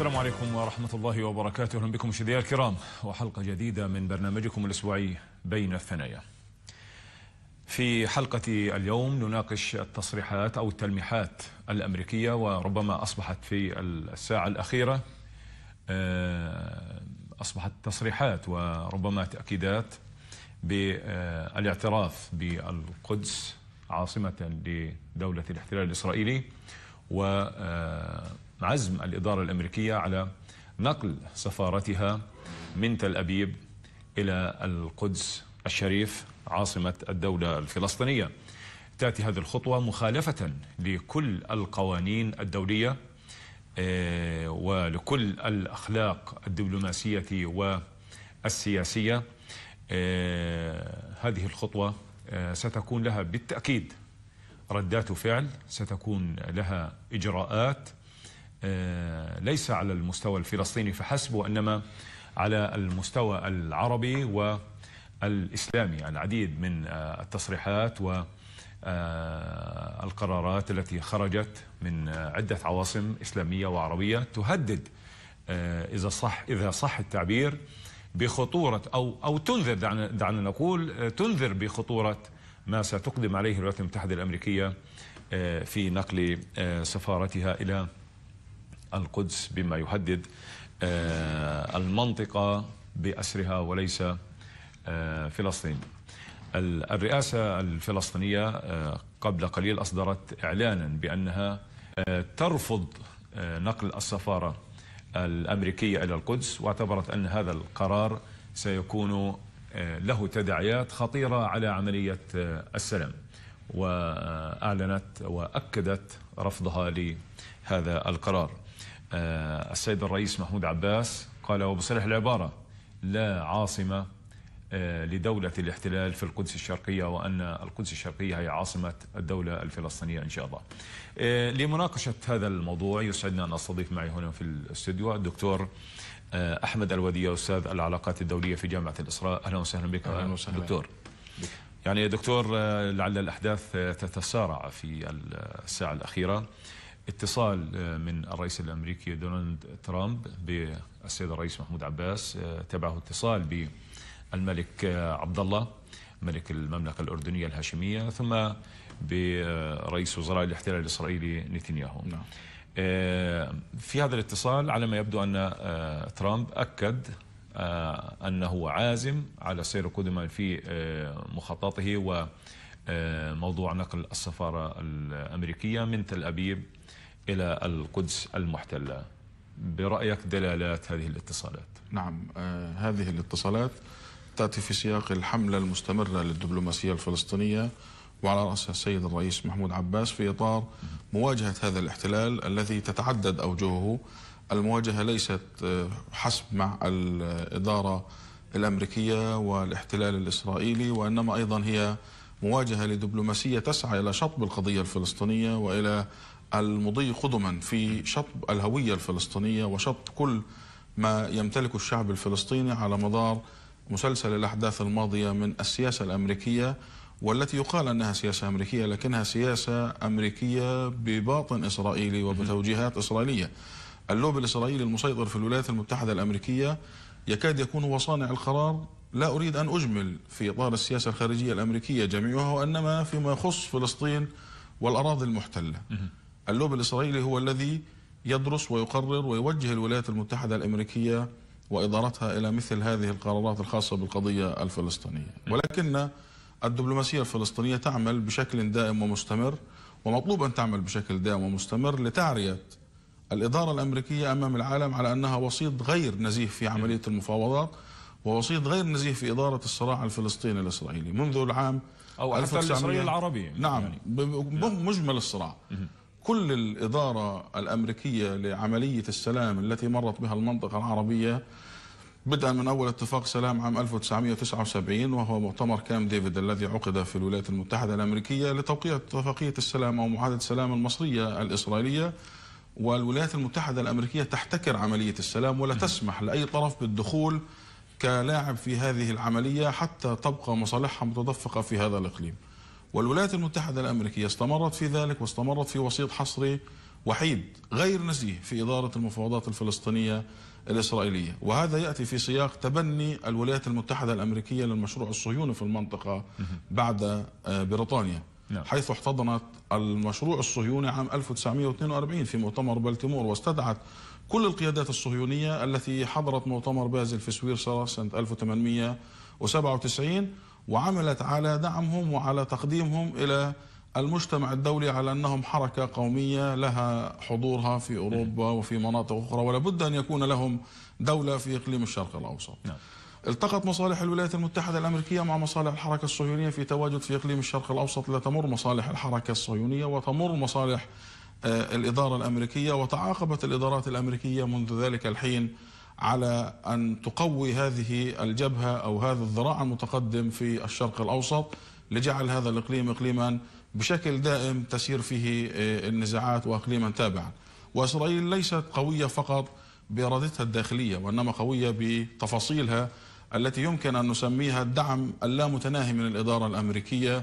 السلام عليكم ورحمة الله وبركاته أهلا بكم مشاهدينا الكرام وحلقة جديدة من برنامجكم الأسبوعي بين الثنايا في حلقة اليوم نناقش التصريحات أو التلميحات الأمريكية وربما أصبحت في الساعة الأخيرة آه، أصبحت تصريحات وربما تأكيدات بالاعتراف بالقدس عاصمة لدولة الاحتلال الإسرائيلي و آه، عزم الإدارة الأمريكية على نقل سفارتها من تل أبيب إلى القدس الشريف عاصمة الدولة الفلسطينية تأتي هذه الخطوة مخالفة لكل القوانين الدولية آه، ولكل الأخلاق الدبلوماسية والسياسية آه، هذه الخطوة آه، ستكون لها بالتأكيد ردات فعل ستكون لها إجراءات آه، ليس على المستوى الفلسطيني فحسب وإنما على المستوى العربي والإسلامي العديد من آه، التصريحات و آه، القرارات التي خرجت من عدة عواصم إسلامية وعربية تهدد إذا صح إذا صح التعبير بخطورة أو أو تنذر دعنا, دعنا نقول تنذر بخطورة ما ستقدم عليه الولايات المتحدة الأمريكية في نقل سفارتها إلى القدس بما يهدد آه، المنطقة بأسرها وليس آه، فلسطين الرئاسة الفلسطينية آه، قبل قليل أصدرت إعلانا بأنها ترفض نقل السفارة الأمريكية إلى القدس واعتبرت أن هذا القرار سيكون له تداعيات خطيرة على عملية السلام وأعلنت وأكدت رفضها لهذا القرار آه، السيد الرئيس محمود عباس قال وبصريح العبارة لا عاصمة آه، لدولة الاحتلال في القدس الشرقية وأن القدس الشرقية هي عاصمة الدولة الفلسطينية إن شاء الله آه، لمناقشة هذا الموضوع يسعدنا أن أستضيف معي هنا في الاستوديو الدكتور أحمد الودية أستاذ العلاقات الدولية في جامعة الإسراء أهلا وسهلا بك أهلا وسهلا دكتور يعني يا دكتور لعل الأحداث تتسارع في الساعة الأخيرة اتصال آه، من الرئيس الامريكي دونالد ترامب بالسيد الرئيس محمود عباس آه، تبعه اتصال بالملك آه، عبد الله ملك المملكه الاردنيه الهاشميه ثم برئيس وزراء الاحتلال الاسرائيلي نتنياهو نعم. في هذا الاتصال على ما يبدو ان ترامب اكد انه عازم على سير قدما في مخططه و موضوع نقل السفارة الأمريكية من تل أبيب إلى القدس المحتلة برأيك دلالات هذه الاتصالات نعم آه هذه الاتصالات تأتي في سياق الحملة المستمرة للدبلوماسية الفلسطينية وعلى رأسها السيد الرئيس محمود عباس في إطار مواجهة هذا الاحتلال الذي تتعدد أوجهه المواجهة ليست آه، حسب مع الإدارة الأمريكية والاحتلال الإسرائيلي وإنما أيضا هي مواجهة لدبلوماسية تسعى إلى شطب القضية الفلسطينية وإلى المضي قدما في شطب الهوية الفلسطينية وشطب كل ما يمتلكه الشعب الفلسطيني على مدار مسلسل الأحداث الماضية من السياسة الأمريكية والتي يقال أنها سياسة أمريكية لكنها سياسة أمريكية بباطن إسرائيلي وبتوجيهات إسرائيلية اللوب الإسرائيلي المسيطر في الولايات المتحدة الأمريكية يكاد يكون هو صانع القرار لا أريد أن أجمل في إطار السياسة الخارجية الأمريكية جميعها وإنما فيما يخص فلسطين والأراضي المحتلة اللوبي الإسرائيلي هو الذي يدرس ويقرر ويوجه الولايات المتحدة الأمريكية وإدارتها إلى مثل هذه القرارات الخاصة بالقضية الفلسطينية ولكن الدبلوماسية الفلسطينية تعمل بشكل دائم ومستمر ومطلوب أن تعمل بشكل دائم ومستمر لتعرية الإدارة الأمريكية أمام العالم على أنها وسيط غير نزيه في عملية المفاوضات ووسيط غير نزيه في إدارة الصراع الفلسطيني الإسرائيلي منذ العام أو حتى الإسرائيلي العربي نعم يعني. مجمل الصراع كل الإدارة الأمريكية لعملية السلام التي مرت بها المنطقة العربية بدءا من أول اتفاق سلام عام 1979 وهو مؤتمر كام ديفيد الذي عقد في الولايات المتحدة الأمريكية لتوقيع اتفاقية السلام أو معاهدة السلام المصرية الإسرائيلية والولايات المتحدة الأمريكية تحتكر عملية السلام ولا تسمح لأي طرف بالدخول كلاعب في هذه العملية حتى تبقى مصالحها متدفقة في هذا الإقليم والولايات المتحدة الأمريكية استمرت في ذلك واستمرت في وسيط حصري وحيد غير نزيه في إدارة المفاوضات الفلسطينية الإسرائيلية وهذا يأتي في سياق تبني الولايات المتحدة الأمريكية للمشروع الصهيوني في المنطقة بعد آه، بريطانيا نعم. حيث احتضنت المشروع الصهيوني عام 1942 في مؤتمر بلتيمور واستدعت كل القيادات الصهيونية التي حضرت مؤتمر بازل في سويسرا سنة 1897 وعملت على دعمهم وعلى تقديمهم إلى المجتمع الدولي على أنهم حركة قومية لها حضورها في أوروبا وفي مناطق أخرى ولابد أن يكون لهم دولة في إقليم الشرق الأوسط نعم. التقت مصالح الولايات المتحدة الأمريكية مع مصالح الحركة الصهيونية في تواجد في إقليم الشرق الأوسط لتمر مصالح الحركة الصهيونية وتمر مصالح آه، الإدارة الأمريكية وتعاقبت الإدارات الأمريكية منذ ذلك الحين على أن تقوي هذه الجبهة أو هذا الذراع المتقدم في الشرق الأوسط لجعل هذا الإقليم إقليما بشكل دائم تسير فيه آه، النزاعات وإقليما تابعا وإسرائيل ليست قوية فقط بإرادتها الداخلية وإنما قوية بتفاصيلها التي يمكن أن نسميها الدعم اللامتناهي من الإدارة الأمريكية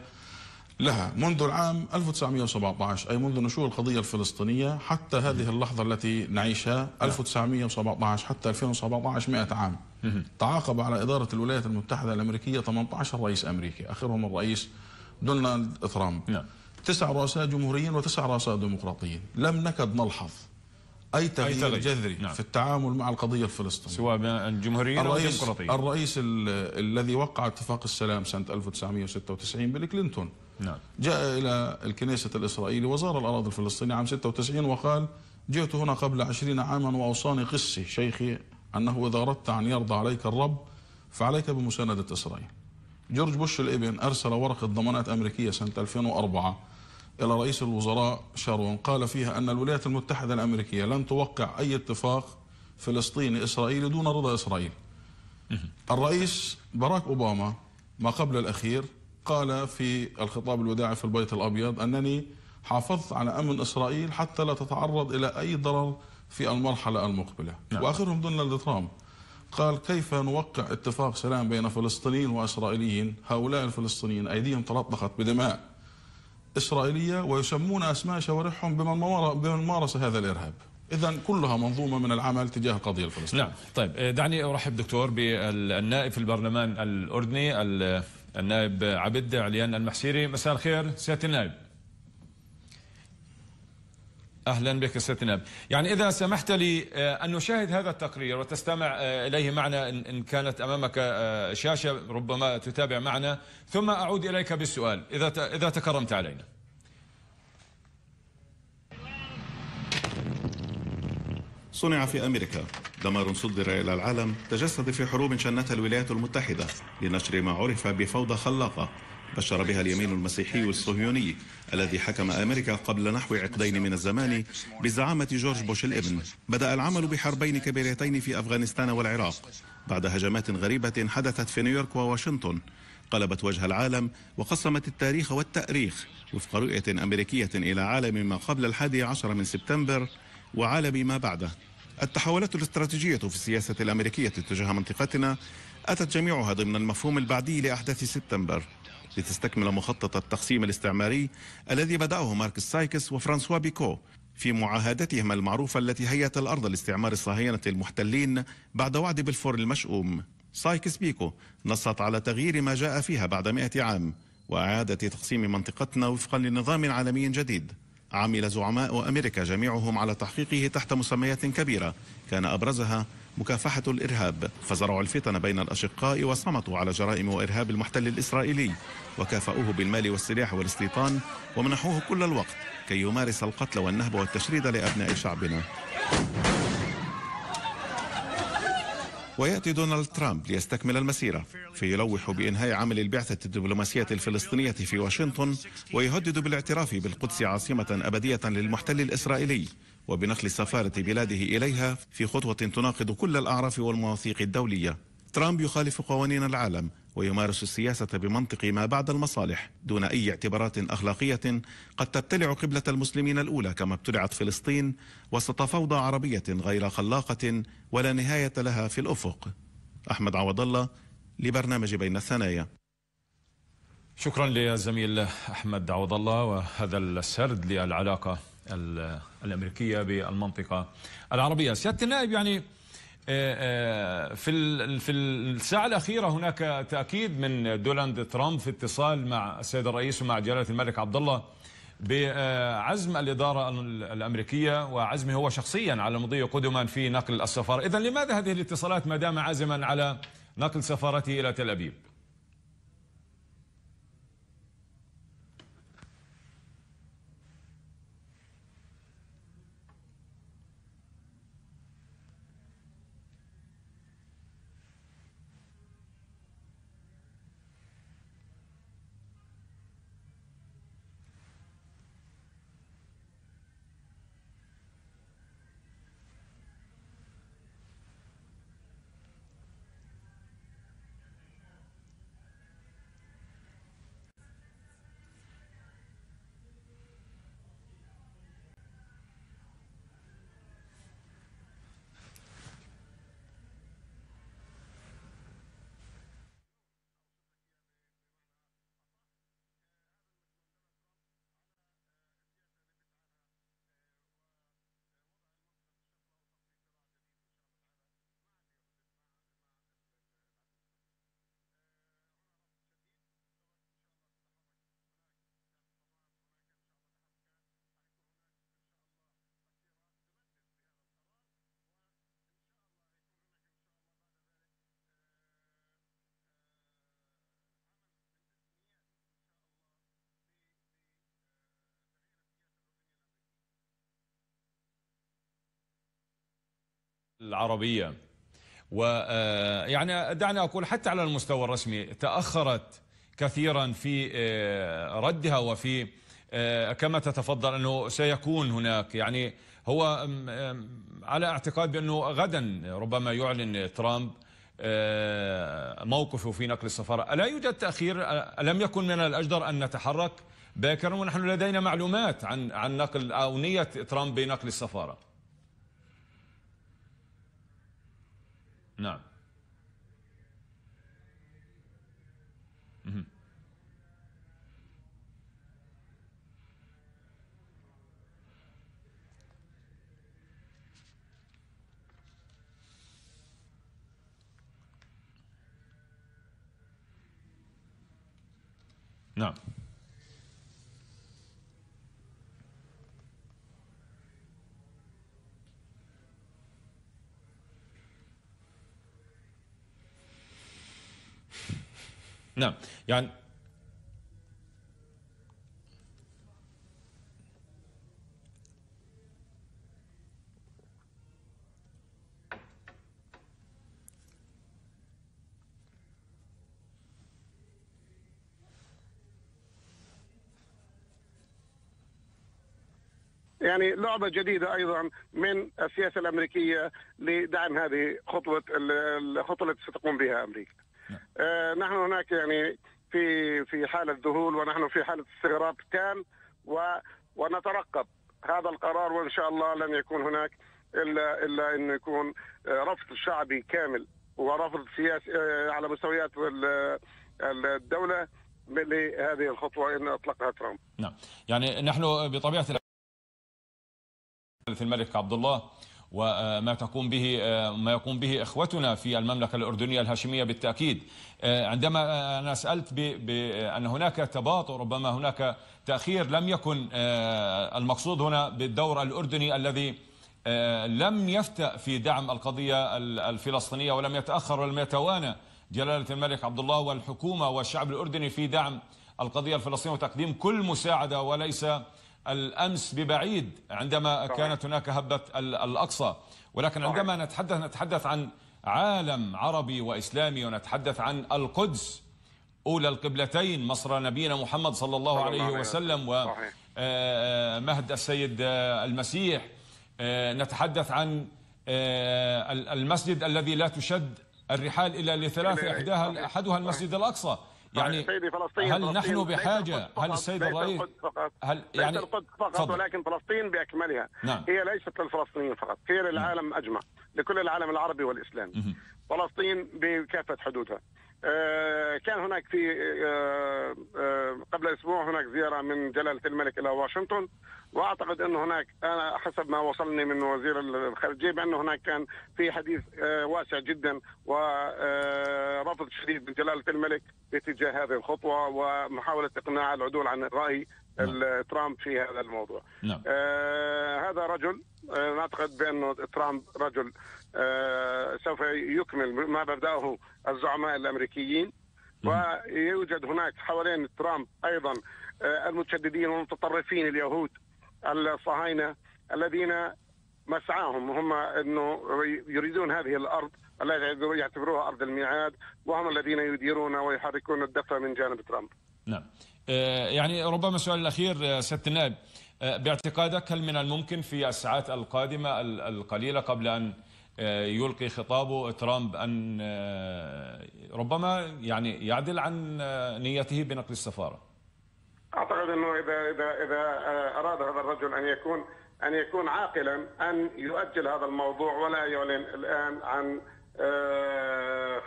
لها منذ العام 1917 أي منذ نشوء القضية الفلسطينية حتى هذه اللحظة التي نعيشها 1917 نعم. حتى 2017 100 عام تعاقب على إدارة الولايات المتحدة الأمريكية 18 رئيس أمريكي آخرهم الرئيس دونالد ترامب نعم. تسع رؤساء جمهوريين وتسع رؤساء ديمقراطيين لم نكد نلحظ أي تغيير, أي تغيير جذري نعم. في التعامل مع القضية الفلسطينية سواء الجمهورية أو الديمقراطية الرئيس الذي وقع اتفاق السلام سنة 1996 بيل كلينتون نعم. جاء إلى الكنيسة الإسرائيلي وزار الأراضي الفلسطينية عام 96 وقال جئت هنا قبل 20 عاما وأوصاني قسي شيخي أنه إذا أردت أن يرضى عليك الرب فعليك بمساندة إسرائيل جورج بوش الابن أرسل ورقة ضمانات أمريكية سنة 2004 إلى رئيس الوزراء شارون قال فيها أن الولايات المتحدة الأمريكية لن توقع أي اتفاق فلسطيني إسرائيلي دون رضا إسرائيل الرئيس باراك أوباما ما قبل الأخير قال في الخطاب الوداعي في البيت الأبيض أنني حافظت على أمن إسرائيل حتى لا تتعرض إلى أي ضرر في المرحلة المقبلة نعم. وآخرهم دونالد ترامب قال كيف نوقع اتفاق سلام بين فلسطينيين وإسرائيليين هؤلاء الفلسطينيين أيديهم تلطخت بدماء إسرائيلية ويسمون أسماء شوارعهم بمن مارس هذا الإرهاب إذا كلها منظومة من العمل تجاه القضية الفلسطينية نعم طيب آه، دعني أرحب دكتور بالنائب في البرلمان الأردني النائب عبد عليان المحسيري مساء الخير سيادة النائب أهلا بك ستناب يعني إذا سمحت لي آه، أن نشاهد هذا التقرير وتستمع آه، إليه معنا إن كانت أمامك آه، شاشة ربما تتابع معنا ثم أعود إليك بالسؤال إذا إذا تكرمت علينا صنع في أمريكا دمار صدر إلى العالم تجسد في حروب شنتها الولايات المتحدة لنشر ما عرف بفوضى خلاقة بشر بها اليمين المسيحي الصهيوني الذي حكم أمريكا قبل نحو عقدين من الزمان بزعامة جورج بوش الابن بدأ العمل بحربين كبيرتين في أفغانستان والعراق بعد هجمات غريبة حدثت في نيويورك وواشنطن قلبت وجه العالم وقسمت التاريخ والتأريخ وفق رؤية أمريكية إلى عالم ما قبل الحادي عشر من سبتمبر وعالم ما بعده التحولات الاستراتيجية في السياسة الأمريكية تجاه منطقتنا أتت جميعها ضمن المفهوم البعدي لأحداث سبتمبر لتستكمل مخطط التقسيم الاستعماري الذي بدأه ماركس سايكس وفرانسوا بيكو في معاهدتهم المعروفة التي هيأت الأرض لاستعمار الصهاينة المحتلين بعد وعد بلفور المشؤوم سايكس بيكو نصت على تغيير ما جاء فيها بعد مئة عام وإعادة تقسيم منطقتنا وفقا لنظام عالمي جديد عمل زعماء أمريكا جميعهم على تحقيقه تحت مسميات كبيرة كان أبرزها مكافحة الإرهاب فزرعوا الفتن بين الأشقاء وصمتوا على جرائم وإرهاب المحتل الإسرائيلي وكافأوه بالمال والسلاح والاستيطان ومنحوه كل الوقت كي يمارس القتل والنهب والتشريد لأبناء شعبنا ويأتي دونالد ترامب ليستكمل المسيرة فيلوح بإنهاء عمل البعثة الدبلوماسية الفلسطينية في واشنطن ويهدد بالاعتراف بالقدس عاصمة أبدية للمحتل الإسرائيلي وبنقل سفارة بلاده إليها في خطوة تناقض كل الأعراف والمواثيق الدولية ترامب يخالف قوانين العالم ويمارس السياسة بمنطق ما بعد المصالح دون أي اعتبارات أخلاقية قد تبتلع قبلة المسلمين الأولى كما ابتلعت فلسطين وسط فوضى عربية غير خلاقة ولا نهاية لها في الأفق أحمد عوض الله لبرنامج بين الثنايا شكرا لزميل أحمد عوض الله وهذا السرد للعلاقة الأمريكية بالمنطقة العربية سيادة النائب يعني آه، آه، في في الساعة الأخيرة هناك تأكيد من دولاند ترامب في اتصال مع السيد الرئيس ومع جلالة الملك عبد الله بعزم الإدارة الأمريكية وعزمه هو شخصيا على مضي قدما في نقل السفارة إذا لماذا هذه الاتصالات ما دام عازما على نقل سفارته إلى تل أبيب؟ العربية ويعني آه، دعني أقول حتى على المستوى الرسمي تأخرت كثيرا في آه، ردها وفي آه، كما تتفضل أنه سيكون هناك يعني هو على اعتقاد بأنه غدا ربما يعلن ترامب موقفه في نقل السفارة ألا يوجد تأخير لم يكن من الأجدر أن نتحرك باكرا ونحن لدينا معلومات عن عن نقل أو نية ترامب بنقل السفارة No. hmm No. نعم يعني يعني لعبة جديدة أيضا من السياسة الأمريكية لدعم هذه خطوة الخطوة التي ستقوم بها أمريكا نعم. آه، نحن هناك يعني في في حاله ذهول ونحن في حاله استغراب تام ونترقب هذا القرار وان شاء الله لن يكون هناك الا الا ان يكون آه، رفض شعبي كامل ورفض سياسي آه، على مستويات الدوله لهذه الخطوه ان اطلقها ترامب. نعم، يعني نحن بطبيعه الملك عبد الله وما تقوم به ما يقوم به اخوتنا في المملكه الاردنيه الهاشميه بالتاكيد عندما انا سالت بان هناك تباطؤ ربما هناك تاخير لم يكن المقصود هنا بالدور الاردني الذي لم يفتأ في دعم القضيه الفلسطينيه ولم يتاخر ولم يتوانى جلاله الملك عبد الله والحكومه والشعب الاردني في دعم القضيه الفلسطينيه وتقديم كل مساعده وليس الأمس ببعيد عندما كانت هناك هبة الأقصى ولكن عندما نتحدث نتحدث عن عالم عربي وإسلامي ونتحدث عن القدس أولى القبلتين مصر نبينا محمد صلى الله عليه وسلم ومهد آه، آه، السيد آه، المسيح نتحدث عن المسجد الذي لا تشد الرحال إلا لثلاث إحداها أحدها المسجد الأقصى يعني, يعني سيدي فلسطين هل فلسطين نحن بحاجه هل السيد الرئيس هل يعني القدس فقط فضل. ولكن فلسطين باكملها نعم. هي ليست للفلسطينيين فقط هي للعالم اجمع لكل العالم العربي والاسلامي فلسطين بكافه حدودها آه، كان هناك في آه، آه، قبل اسبوع هناك زياره من جلاله الملك الى واشنطن واعتقد انه هناك انا حسب ما وصلني من وزير الخارجيه بان هناك كان في حديث واسع جدا ورفض شديد من جلاله الملك باتجاه هذه الخطوه ومحاوله اقناع العدول عن الراي نعم. ترامب في هذا الموضوع نعم. آه هذا رجل آه نعتقد بانه ترامب رجل آه سوف يكمل ما بداه الزعماء الامريكيين ويوجد هناك حوالين ترامب ايضا آه، المتشددين والمتطرفين اليهود الصهاينه الذين مسعاهم هم انه يريدون هذه الارض التي يعتبروها ارض الميعاد وهم الذين يديرون ويحركون الدفه من جانب ترامب. نعم. آه، يعني ربما السؤال الاخير سياده النائب آه، باعتقادك هل من الممكن في الساعات القادمه القليله قبل ان آه، يلقي خطابه ترامب أن آه، ربما يعني يعدل عن آه، نيته بنقل السفارة أعتقد أنه إذا إذا إذا أراد هذا الرجل أن يكون أن يكون عاقلا أن يؤجل هذا الموضوع ولا يعلن الآن عن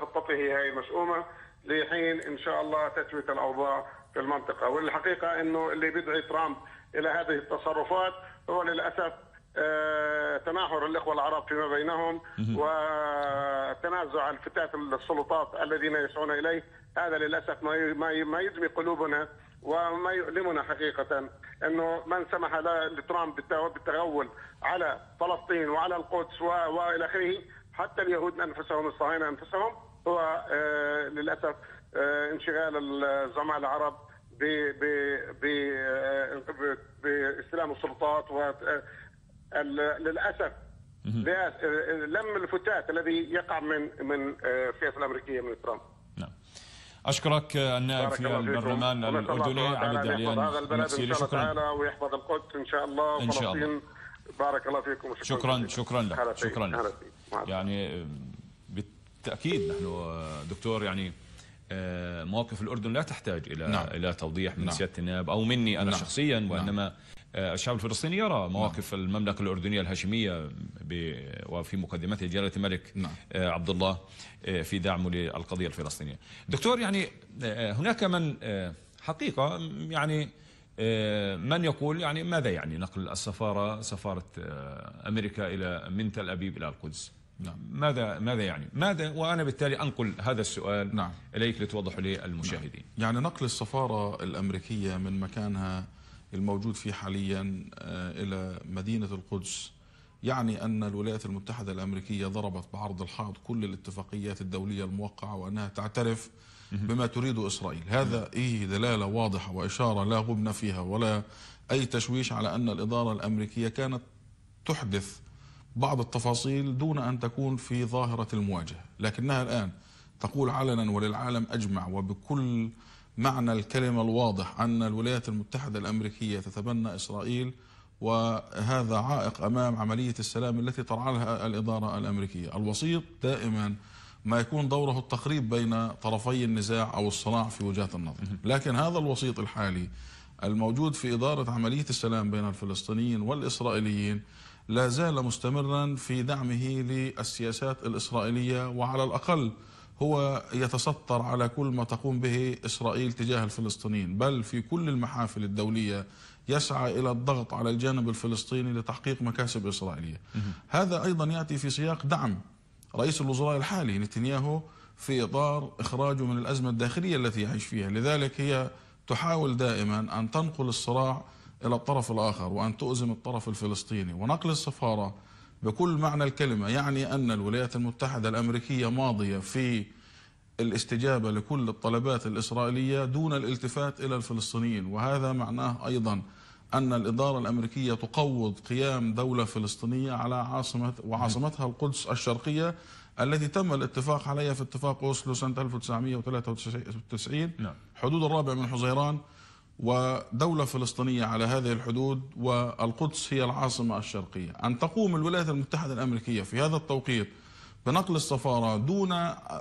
خطته هي المشؤومة لحين إن شاء الله تثبت الأوضاع في المنطقة والحقيقة أنه اللي بيدعي ترامب إلى هذه التصرفات هو للأسف آه، تناحر الاخوه العرب فيما بينهم وتنازع الفتات السلطات الذين يسعون اليه هذا للاسف ما ما يدمي قلوبنا وما يؤلمنا حقيقة أنه من سمح لترامب بالتغول على فلسطين وعلى القدس وإلى آخره حتى اليهود أنفسهم الصهاينة أنفسهم هو آه، للأسف آه، انشغال الزعماء العرب باستلام السلطات للاسف لم الفتات الذي يقع من من آه، السياسه الامريكيه من ترامب نعم. اشكرك النائب في البرلمان الاردني علي داليان المكسيلي شكرا ويحفظ القدس ان شاء الله ان شاء الله بارك الله فيكم شكرا شكرا لك شكرا لك يعني بالتاكيد نحن آه، دكتور يعني آه، مواقف الاردن لا تحتاج الى نعم. الى توضيح من نعم. سياده النائب او مني انا نعم. شخصيا نعم. وانما نعم. آه، الشعب الفلسطيني يرى مواقف نعم. المملكة الأردنية الهاشمية وفي مقدمتها جلالة الملك نعم. آه، عبد الله آه، في دعمه للقضية الفلسطينية دكتور يعني هناك من حقيقة يعني من يقول يعني ماذا يعني نقل السفارة سفارة أمريكا إلى من تل أبيب إلى القدس نعم. ماذا ماذا يعني ماذا وأنا بالتالي أنقل هذا السؤال نعم. إليك لتوضح للمشاهدين نعم. يعني نقل السفارة الأمريكية من مكانها الموجود فيه حاليا آه، إلى مدينة القدس يعني أن الولايات المتحدة الأمريكية ضربت بعرض الحائط كل الاتفاقيات الدولية الموقعة وأنها تعترف بما تريد إسرائيل هذا إيه دلالة واضحة وإشارة لا غبن فيها ولا أي تشويش على أن الإدارة الأمريكية كانت تحدث بعض التفاصيل دون أن تكون في ظاهرة المواجهة لكنها الآن تقول علنا وللعالم أجمع وبكل معنى الكلمة الواضح أن الولايات المتحدة الأمريكية تتبنى إسرائيل وهذا عائق أمام عملية السلام التي لها الإدارة الأمريكية الوسيط دائما ما يكون دوره التقريب بين طرفي النزاع أو الصراع في وجهات النظر لكن هذا الوسيط الحالي الموجود في إدارة عملية السلام بين الفلسطينيين والإسرائيليين لا زال مستمرا في دعمه للسياسات الإسرائيلية وعلى الأقل هو يتستر على كل ما تقوم به إسرائيل تجاه الفلسطينيين بل في كل المحافل الدولية يسعى إلى الضغط على الجانب الفلسطيني لتحقيق مكاسب إسرائيلية هذا أيضا يأتي في سياق دعم رئيس الوزراء الحالي نتنياهو في إطار إخراجه من الأزمة الداخلية التي يعيش فيها لذلك هي تحاول دائما أن تنقل الصراع إلى الطرف الآخر وأن تؤزم الطرف الفلسطيني ونقل السفارة بكل معنى الكلمة يعني أن الولايات المتحدة الأمريكية ماضية في الاستجابة لكل الطلبات الإسرائيلية دون الالتفات إلى الفلسطينيين وهذا معناه أيضا أن الإدارة الأمريكية تقوض قيام دولة فلسطينية على عاصمة وعاصمتها القدس الشرقية التي تم الاتفاق عليها في اتفاق أوسلو سنة 1993 نعم. حدود الرابع من حزيران ودولة فلسطينية على هذه الحدود والقدس هي العاصمة الشرقية أن تقوم الولايات المتحدة الأمريكية في هذا التوقيت بنقل السفارة دون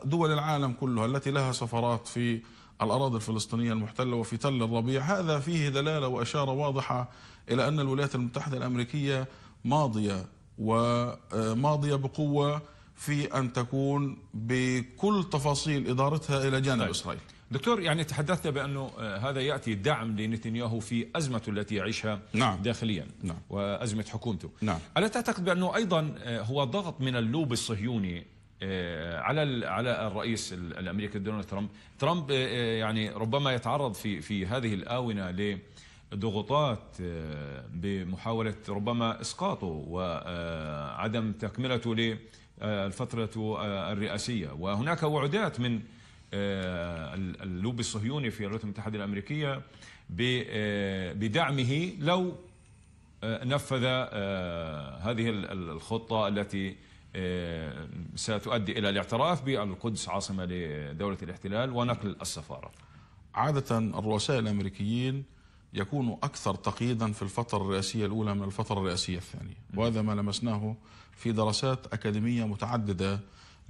دول العالم كلها التي لها سفارات في الأراضي الفلسطينية المحتلة وفي تل الربيع هذا فيه دلالة وأشارة واضحة إلى أن الولايات المتحدة الأمريكية ماضية وماضية بقوة في أن تكون بكل تفاصيل إدارتها إلى جانب طيب. إسرائيل دكتور يعني تحدثت بأنه آه، هذا يأتي دعم لنتنياهو في أزمته التي يعيشها نعم. داخليا نعم. وأزمة حكومته نعم. ألا تعتقد بأنه أيضا آه، هو ضغط من اللوب الصهيوني آه، على على الرئيس الامريكي دونالد ترامب، ترامب يعني ربما يتعرض في في هذه الاونه ل ضغوطات بمحاولة ربما إسقاطه وعدم تكملته للفترة الرئاسية وهناك وعودات من آه، اللوبي الصهيوني في الولايات المتحدة الأمريكية آه، بدعمه لو آه، نفذ هذه الخطة التي ستؤدي إلى الاعتراف بالقدس عاصمة لدولة الاحتلال ونقل السفارة عادة الرؤساء الأمريكيين يكونوا أكثر تقييدا في الفترة الرئاسية الأولى من الفترة الرئاسية الثانية وهذا ما لمسناه في دراسات أكاديمية متعددة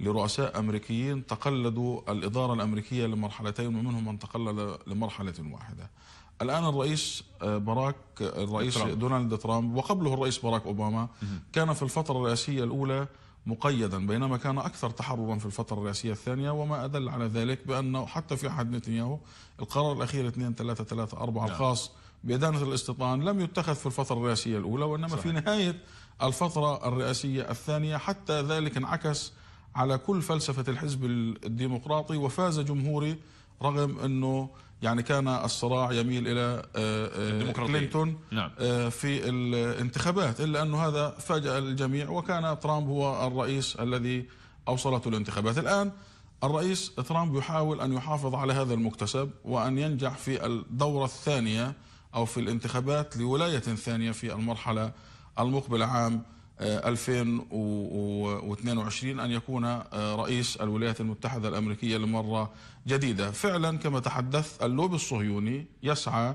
لرؤساء أمريكيين تقلدوا الإدارة الأمريكية لمرحلتين ومنهم من تقلد لمرحلة واحدة الآن الرئيس آه، باراك الرئيس ترامب. دونالد ترامب وقبله الرئيس باراك أوباما كان في الفترة الرئاسية الأولى مقيدا بينما كان أكثر تحررا في الفترة الرئاسية الثانية وما أدل على ذلك بأنه حتى في عهد نتنياهو القرار الأخير 2 3 3 4 الخاص بإدانة الاستيطان لم يتخذ في الفترة الرئاسية الأولى وإنما صحيح. في نهاية الفترة الرئاسية الثانية حتى ذلك انعكس على كل فلسفة الحزب الديمقراطي وفاز جمهوري رغم أنه يعني كان الصراع يميل إلى آه، آه، كلينتون نعم. آه، في الانتخابات إلا أنه هذا فاجأ الجميع وكان ترامب هو الرئيس الذي أوصلته الانتخابات الآن الرئيس ترامب يحاول أن يحافظ على هذا المكتسب وأن ينجح في الدورة الثانية أو في الانتخابات لولاية ثانية في المرحلة المقبلة عام 2022 أن يكون آه، رئيس الولايات المتحدة الأمريكية لمرة جديدة فعلا كما تحدث اللوب الصهيوني يسعى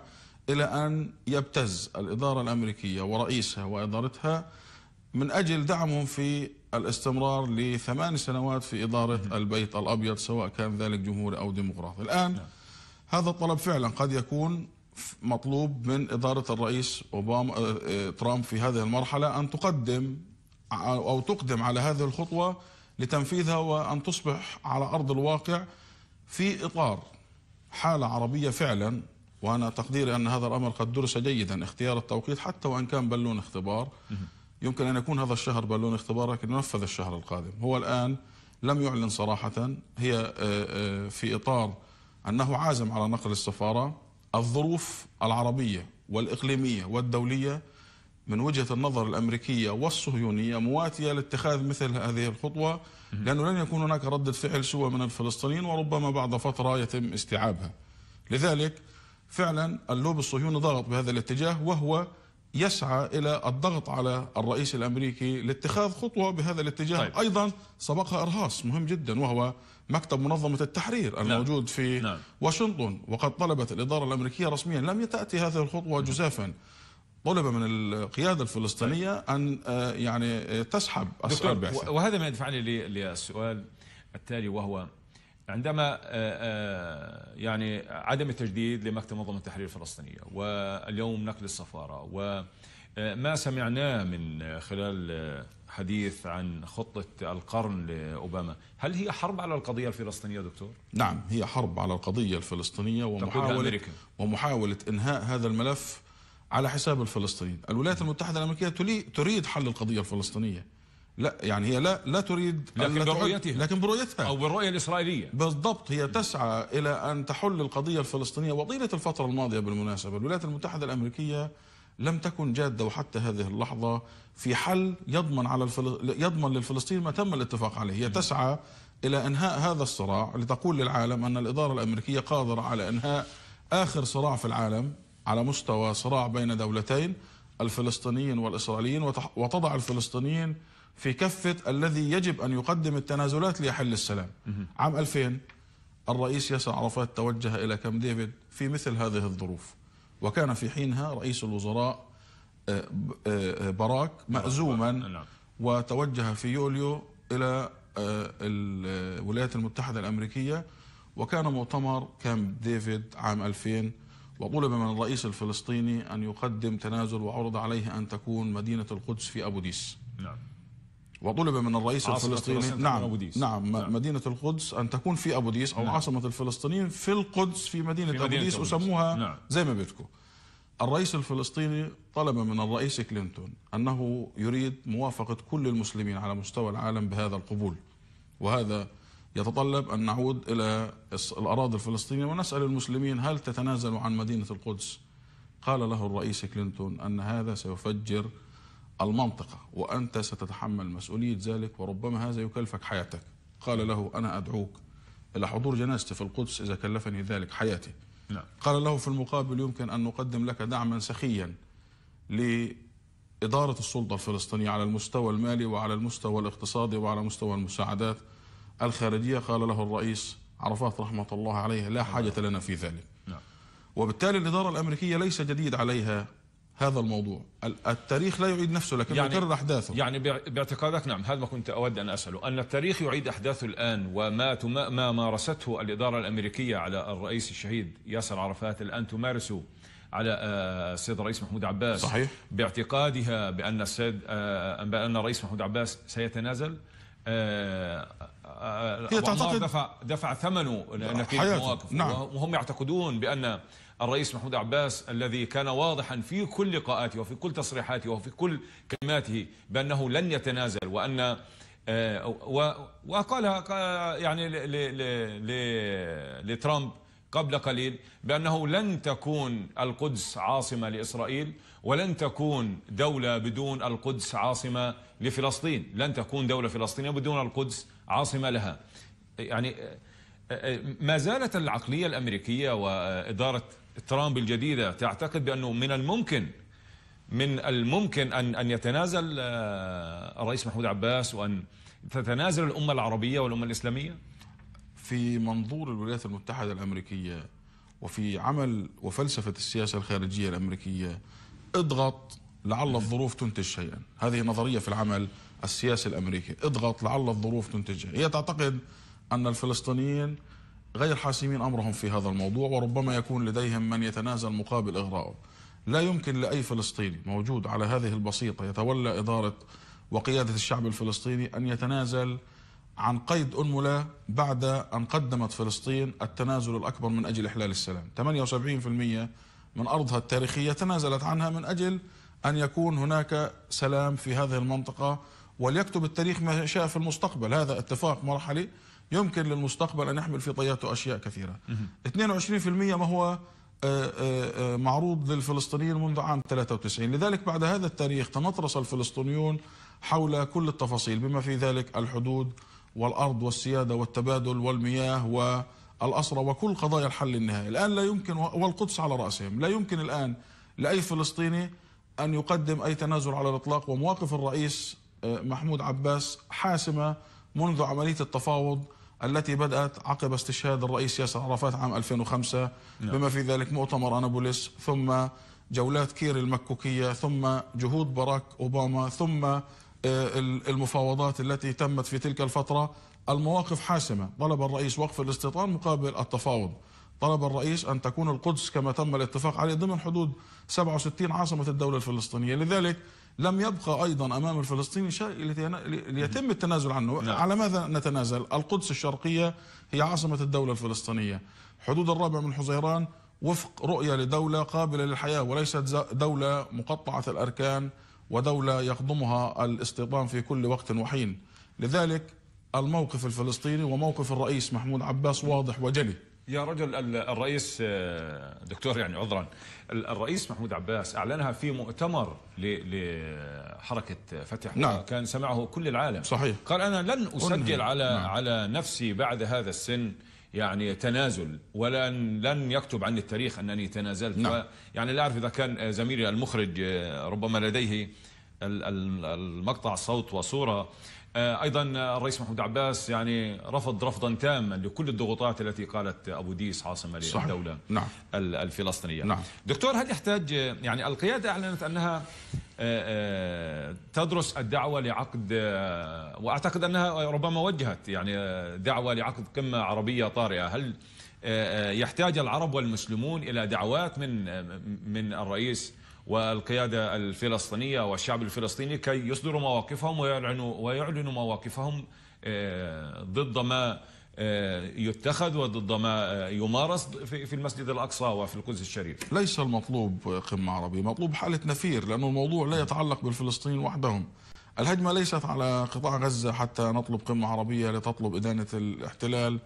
إلى أن يبتز الإدارة الأمريكية ورئيسها وإدارتها من أجل دعمهم في الاستمرار لثمان سنوات في إدارة البيت الأبيض سواء كان ذلك جمهوري أو ديمقراطي الآن نعم. هذا الطلب فعلا قد يكون مطلوب من إدارة الرئيس أوباما آه، آه، ترامب في هذه المرحلة أن تقدم أو تقدم على هذه الخطوة لتنفيذها وأن تصبح على أرض الواقع في إطار حالة عربية فعلا وأنا تقديري أن هذا الأمر قد درس جيدا اختيار التوقيت حتى وأن كان بالون اختبار يمكن أن يكون هذا الشهر بالون اختبار لكن ينفذ الشهر القادم هو الآن لم يعلن صراحة هي آه، في إطار أنه عازم على نقل السفارة الظروف العربية والإقليمية والدولية من وجهة النظر الأمريكية والصهيونية مواتية لاتخاذ مثل هذه الخطوة لأنه لن يكون هناك ردة فعل سوى من الفلسطينيين وربما بعد فترة يتم استيعابها لذلك فعلا اللوب الصهيوني ضغط بهذا الاتجاه وهو يسعى إلى الضغط على الرئيس الأمريكي لاتخاذ خطوة بهذا الاتجاه طيب. أيضا سبقها إرهاص مهم جدا وهو مكتب منظمة التحرير نعم. الموجود في نعم. واشنطن وقد طلبت الإدارة الأمريكية رسميا لم تأتي هذه الخطوة جزافا طلب من القيادة الفلسطينية أن آه، يعني آه، تسحب أسرار بعثة وهذا ما يدفعني للسؤال التالي وهو عندما آه، يعني عدم التجديد لمكتب منظمة التحرير الفلسطينية واليوم نقل السفارة وما سمعناه من خلال حديث عن خطة القرن لأوباما هل هي حرب على القضية الفلسطينية دكتور؟ نعم هي حرب على القضية الفلسطينية ومحاولة, ومحاولة إنهاء هذا الملف على حساب الفلسطينيين الولايات المتحدة الأمريكية تريد حل القضية الفلسطينية لا يعني هي لا لا تريد لكن برؤيتها لكن برؤيتها او بالرؤيه الاسرائيليه بالضبط هي تسعى الى ان تحل القضيه الفلسطينيه وطيله الفتره الماضيه بالمناسبه الولايات المتحده الامريكيه لم تكن جادة وحتى هذه اللحظة في حل يضمن على الفل... يضمن للفلسطين ما تم الاتفاق عليه هي تسعى إلى إنهاء هذا الصراع لتقول للعالم أن الإدارة الأمريكية قادرة على إنهاء آخر صراع في العالم على مستوى صراع بين دولتين الفلسطينيين والإسرائيليين وتضع الفلسطينيين في كفة الذي يجب أن يقدم التنازلات ليحل السلام عام 2000 الرئيس ياسر عرفات توجه إلى كام ديفيد في مثل هذه الظروف وكان في حينها رئيس الوزراء آه، آه، آه، براك مأزوما نعم. وتوجه في يوليو إلى الولايات المتحدة الأمريكية وكان مؤتمر كامب ديفيد عام 2000 وطلب من الرئيس الفلسطيني أن يقدم تنازل وعرض عليه أن تكون مدينة القدس في أبو ديس نعم. وطلب من الرئيس الفلسطيني نعم أبوديس. نعم, نعم مدينة القدس أن تكون في أبو ديس أو نعم. عاصمة الفلسطينيين في القدس في مدينة, في مدينة وسموها نعم. زي ما بدكم الرئيس الفلسطيني طلب من الرئيس كلينتون أنه يريد موافقة كل المسلمين على مستوى العالم بهذا القبول وهذا يتطلب أن نعود إلى الأراضي الفلسطينية ونسأل المسلمين هل تتنازلوا عن مدينة القدس قال له الرئيس كلينتون أن هذا سيفجر المنطقة وأنت ستتحمل مسؤولية ذلك وربما هذا يكلفك حياتك قال له أنا أدعوك إلى حضور جنازتي في القدس إذا كلفني ذلك حياتي لا. نعم. قال له في المقابل يمكن أن نقدم لك دعما سخيا لإدارة السلطة الفلسطينية على المستوى المالي وعلى المستوى الاقتصادي وعلى مستوى المساعدات الخارجية قال له الرئيس عرفات رحمة الله عليه لا نعم. حاجة لنا في ذلك لا. نعم. وبالتالي الإدارة الأمريكية ليس جديد عليها هذا الموضوع التاريخ لا يعيد نفسه لكن يعني يكرر أحداثه يعني باعتقادك نعم هذا ما كنت أود أن أسأله أن التاريخ يعيد أحداثه الآن وما ما مارسته الإدارة الأمريكية على الرئيس الشهيد ياسر عرفات الآن تمارسه على آه، السيد الرئيس محمود عباس صحيح. باعتقادها بأن السيد آه، بأن الرئيس محمود عباس سيتنازل آه، هي تعتقد دفع دفع ثمنه نتيجه مواقف نعم. وهم يعتقدون بان الرئيس محمود عباس الذي كان واضحا في كل لقاءاته وفي كل تصريحاته وفي كل كلماته بأنه لن يتنازل وأن آه، وقالها يعني لترامب قبل قليل بأنه لن تكون القدس عاصمة لإسرائيل ولن تكون دولة بدون القدس عاصمة لفلسطين لن تكون دولة فلسطينية بدون القدس عاصمة لها يعني آه، آه، ما زالت العقلية الأمريكية وإدارة ترامب الجديدة تعتقد بأنه من الممكن من الممكن أن أن يتنازل آه، الرئيس محمود عباس وأن تتنازل الأمة العربية والأمة الإسلامية؟ في منظور الولايات المتحدة الأمريكية وفي عمل وفلسفة السياسة الخارجية الأمريكية اضغط لعل الظروف تنتج شيئا هذه نظرية في العمل السياسي الأمريكي اضغط لعل الظروف تنتج هي تعتقد أن الفلسطينيين غير حاسمين أمرهم في هذا الموضوع وربما يكون لديهم من يتنازل مقابل إغرائه لا يمكن لأي فلسطيني موجود على هذه البسيطة يتولى إدارة وقيادة الشعب الفلسطيني أن يتنازل عن قيد أنملة بعد أن قدمت فلسطين التنازل الأكبر من أجل إحلال السلام 78% من أرضها التاريخية تنازلت عنها من أجل أن يكون هناك سلام في هذه المنطقة وليكتب التاريخ ما شاء في المستقبل هذا اتفاق مرحلي يمكن للمستقبل أن يحمل في طياته أشياء كثيرة 22% ما هو آه، آه، آه، معروض للفلسطينيين منذ عام 93 لذلك بعد هذا التاريخ تنطرس الفلسطينيون حول كل التفاصيل بما في ذلك الحدود والأرض والسيادة والتبادل والمياه والأسرة وكل قضايا الحل النهائي الآن لا يمكن والقدس على رأسهم لا يمكن الآن لأي فلسطيني أن يقدم أي تنازل على الإطلاق ومواقف الرئيس محمود عباس حاسمة منذ عملية التفاوض التي بدأت عقب استشهاد الرئيس ياسر عرفات عام 2005 نعم. بما في ذلك مؤتمر أنابوليس ثم جولات كير المكوكية ثم جهود باراك أوباما ثم آه، المفاوضات التي تمت في تلك الفترة المواقف حاسمة طلب الرئيس وقف الاستيطان مقابل التفاوض طلب الرئيس أن تكون القدس كما تم الاتفاق عليه ضمن حدود 67 عاصمة الدولة الفلسطينية لذلك لم يبقى أيضا أمام الفلسطيني شيء ليتم التنازل عنه نعم. على ماذا نتنازل القدس الشرقية هي عاصمة الدولة الفلسطينية حدود الرابع من حزيران وفق رؤية لدولة قابلة للحياة وليست دولة مقطعة الأركان ودولة يخدمها الاستيطان في كل وقت وحين لذلك الموقف الفلسطيني وموقف الرئيس محمود عباس واضح وجلي يا رجل الرئيس آه، دكتور يعني عذرا الرئيس محمود عباس أعلنها في مؤتمر لحركة فتح نعم. كان سمعه كل العالم صحيح. قال أنا لن أسجل على نعم. على نفسي بعد هذا السن يعني تنازل ولن لن يكتب عني التاريخ أنني تنازلت نعم. يعني لا أعرف إذا كان زميلي المخرج آه، ربما لديه المقطع صوت وصورة آه، ايضا آه، الرئيس محمود عباس يعني رفض رفضا تاما لكل الضغوطات التي قالت ابو ديس عاصمه للدوله نعم. الفلسطينيه نعم. دكتور هل يحتاج يعني القياده اعلنت انها آه، تدرس الدعوه لعقد واعتقد انها ربما وجهت يعني دعوه لعقد قمه عربيه طارئه هل يحتاج العرب والمسلمون الى دعوات من من الرئيس والقيادة الفلسطينية والشعب الفلسطيني كي يصدروا مواقفهم ويعلنوا, ويعلنوا مواقفهم آه، ضد ما آه، يتخذ وضد ما آه، يمارس في المسجد الأقصى وفي القدس الشريف ليس المطلوب قمة عربية مطلوب حالة نفير لأن الموضوع لا يتعلق بالفلسطينيين وحدهم الهجمة ليست على قطاع غزة حتى نطلب قمة عربية لتطلب إدانة الاحتلال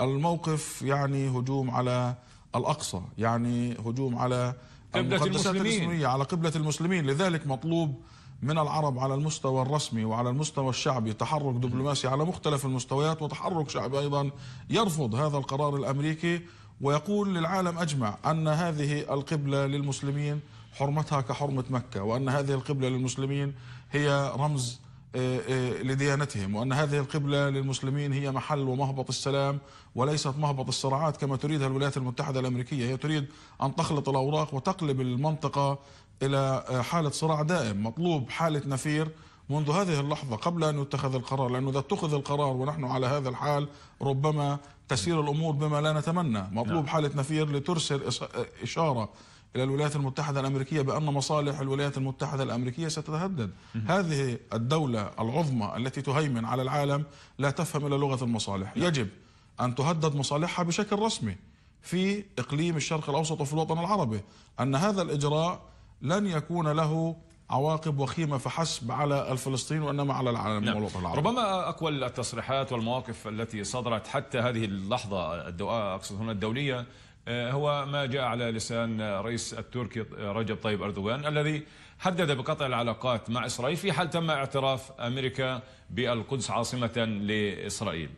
الموقف يعني هجوم على الأقصى يعني هجوم على قبلة المسلمين على قبلة المسلمين لذلك مطلوب من العرب على المستوى الرسمي وعلى المستوى الشعبي تحرك دبلوماسي على مختلف المستويات وتحرك شعبي أيضا يرفض هذا القرار الأمريكي ويقول للعالم أجمع أن هذه القبلة للمسلمين حرمتها كحرمة مكة وأن هذه القبلة للمسلمين هي رمز آه، آه، لديانتهم وأن هذه القبلة للمسلمين هي محل ومهبط السلام وليست مهبط الصراعات كما تريدها الولايات المتحدة الأمريكية هي تريد أن تخلط الأوراق وتقلب المنطقة إلى آه، حالة صراع دائم مطلوب حالة نفير منذ هذه اللحظة قبل أن يتخذ القرار لأنه إذا اتخذ القرار ونحن على هذا الحال ربما تسير الأمور بما لا نتمنى مطلوب نعم. حالة نفير لترسل إشارة إلى الولايات المتحدة الأمريكية بأن مصالح الولايات المتحدة الأمريكية ستتهدد هذه الدولة العظمى التي تهيمن على العالم لا تفهم إلى لغة المصالح نعم. يجب أن تهدد مصالحها بشكل رسمي في إقليم الشرق الأوسط وفي الوطن العربي أن هذا الإجراء لن يكون له عواقب وخيمة فحسب على الفلسطين وإنما على العالم نعم. والوطن العربي ربما أقوى التصريحات والمواقف التي صدرت حتى هذه اللحظة أقصد هنا الدولية آه، هو ما جاء على لسان رئيس التركي رجب طيب أردوغان الذي حدد بقطع العلاقات مع إسرائيل في حال تم اعتراف أمريكا بالقدس عاصمة لإسرائيل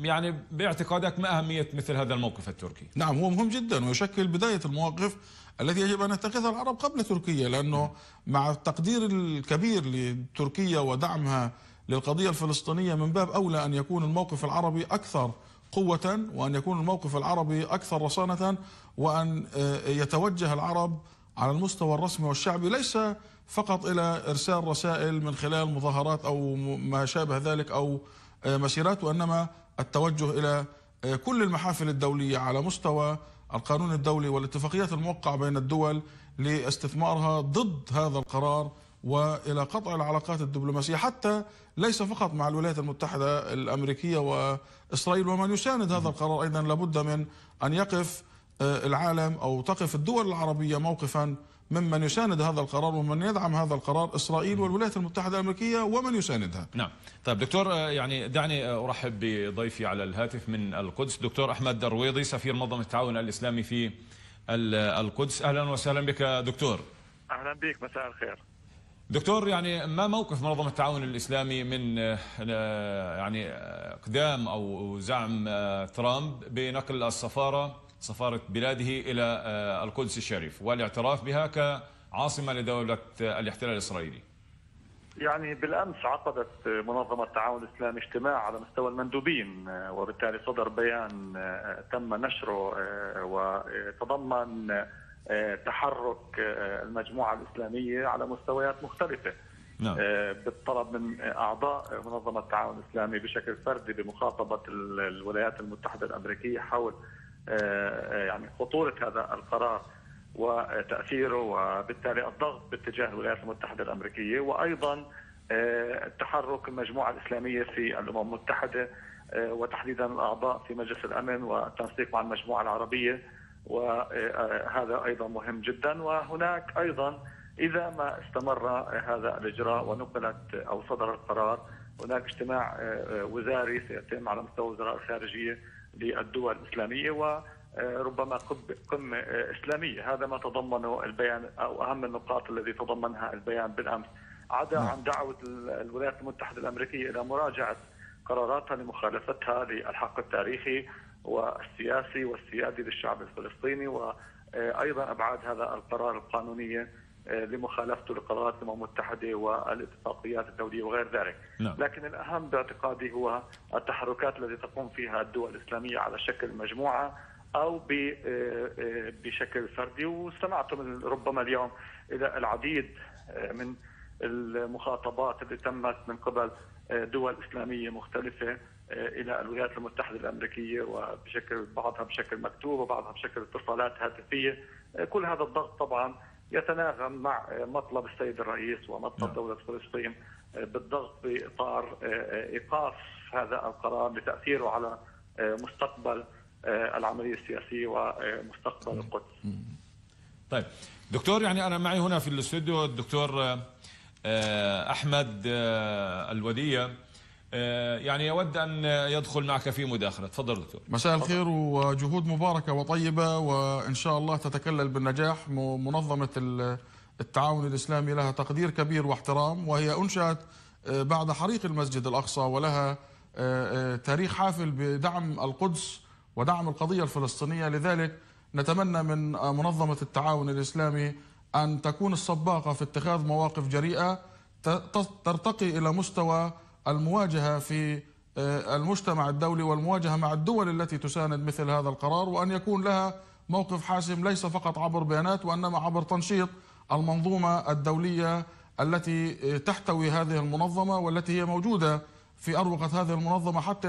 يعني باعتقادك ما أهمية مثل هذا الموقف التركي؟ نعم هو مهم جدا ويشكل بداية المواقف التي يجب أن يتخذها العرب قبل تركيا لأنه مع التقدير الكبير لتركيا ودعمها للقضية الفلسطينية من باب أولى أن يكون الموقف العربي أكثر قوة وأن يكون الموقف العربي أكثر رصانة وأن آه، يتوجه العرب على المستوى الرسمي والشعبي ليس فقط إلى إرسال رسائل من خلال مظاهرات أو ما شابه ذلك أو آه، مسيرات وإنما التوجه إلى آه، كل المحافل الدولية على مستوى القانون الدولي والاتفاقيات الموقعة بين الدول لاستثمارها ضد هذا القرار والى قطع العلاقات الدبلوماسيه حتى ليس فقط مع الولايات المتحده الامريكيه واسرائيل ومن يساند هذا القرار ايضا لابد من ان يقف آه، العالم او تقف الدول العربيه موقفا ممن يساند هذا القرار ومن يدعم هذا القرار اسرائيل والولايات المتحده الامريكيه ومن يساندها. نعم، طيب دكتور آه، يعني دعني ارحب بضيفي على الهاتف من القدس دكتور احمد درويضي سفير منظمه التعاون الاسلامي في القدس، اهلا وسهلا بك دكتور. اهلا بك مساء الخير. دكتور يعني ما موقف منظمة التعاون الإسلامي من آه، آه، يعني اقدام آه، أو زعم ترامب بنقل السفارة سفارة بلاده إلى القدس الشريف والاعتراف بها كعاصمة لدولة الاحتلال الإسرائيلي يعني بالأمس عقدت منظمة التعاون الإسلامي اجتماع على مستوى المندوبين وبالتالي صدر بيان تم نشره وتضمن آه، تحرك آه، المجموعه الاسلاميه على مستويات مختلفه نعم. آه، بالطلب من اعضاء منظمه التعاون الاسلامي بشكل فردي بمخاطبه الولايات المتحده الامريكيه حول يعني خطوره هذا القرار وتاثيره وبالتالي الضغط باتجاه الولايات المتحده الامريكيه وايضا تحرك المجموعه الاسلاميه في الامم المتحده وتحديدا الاعضاء في مجلس الامن والتنسيق مع المجموعه العربيه وهذا ايضا مهم جدا وهناك ايضا اذا ما استمر هذا الاجراء ونقلت او صدر القرار هناك اجتماع وزاري سيتم على مستوى وزراء الخارجيه للدول الاسلاميه و ربما قمة إسلامية هذا ما تضمنه البيان أو أهم النقاط الذي تضمنها البيان بالأمس عدا نعم. عن دعوة الولايات المتحدة الأمريكية إلى مراجعة قراراتها لمخالفتها للحق التاريخي والسياسي والسيادي للشعب الفلسطيني وايضا ابعاد هذا القرار القانونيه آه، لمخالفته لقرارات الامم المتحده والاتفاقيات الدوليه وغير ذلك. لا. نعم. لكن الاهم باعتقادي هو التحركات التي تقوم فيها الدول الاسلاميه على شكل مجموعه او آه، آه، بشكل فردي واستمعتم ربما اليوم الى العديد من المخاطبات اللي تمت من قبل دول اسلاميه مختلفه آه، الى الولايات المتحده الامريكيه وبشكل بعضها بشكل مكتوب وبعضها بشكل اتصالات هاتفيه آه، كل هذا الضغط طبعا يتناغم مع آه، مطلب السيد الرئيس ومطلب نعم. دوله فلسطين بالضغط في اطار ايقاف هذا القرار لتاثيره على مستقبل العمليه السياسيه ومستقبل نعم. القدس. طيب دكتور يعني انا معي هنا في الاستوديو الدكتور احمد الوديه آه، يعني يود أن يدخل معك في مداخلة تفضل دكتور مساء الخير وجهود مباركة وطيبة وإن شاء الله تتكلل بالنجاح منظمة التعاون الإسلامي لها تقدير كبير واحترام وهي أنشأت آه، بعد حريق المسجد الأقصى ولها آه، تاريخ حافل بدعم القدس ودعم القضية الفلسطينية لذلك نتمنى من منظمة التعاون الإسلامي أن تكون السباقه في اتخاذ مواقف جريئة ترتقي إلى مستوى المواجهة في آه، المجتمع الدولي والمواجهة مع الدول التي تساند مثل هذا القرار وأن يكون لها موقف حاسم ليس فقط عبر بيانات وإنما عبر تنشيط المنظومة الدولية التي آه، تحتوي هذه المنظمة والتي هي موجودة في أروقة هذه المنظمة حتى